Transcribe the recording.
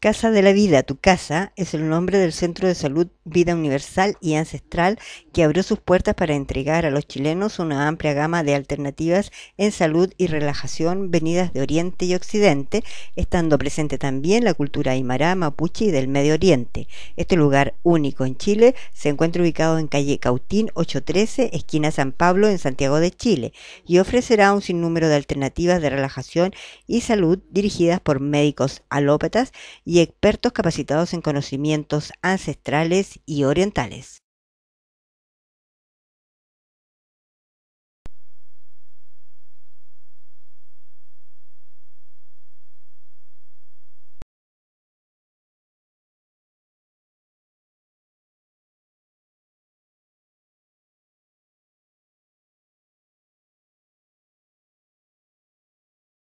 Casa de la Vida, tu casa, es el nombre del Centro de Salud Vida Universal y Ancestral que abrió sus puertas para entregar a los chilenos una amplia gama de alternativas en salud y relajación venidas de Oriente y Occidente, estando presente también la cultura aymara, mapuche y del Medio Oriente. Este lugar único en Chile se encuentra ubicado en calle Cautín 813, esquina San Pablo, en Santiago de Chile, y ofrecerá un sinnúmero de alternativas de relajación y salud dirigidas por médicos alópatas y expertos capacitados en conocimientos ancestrales y orientales.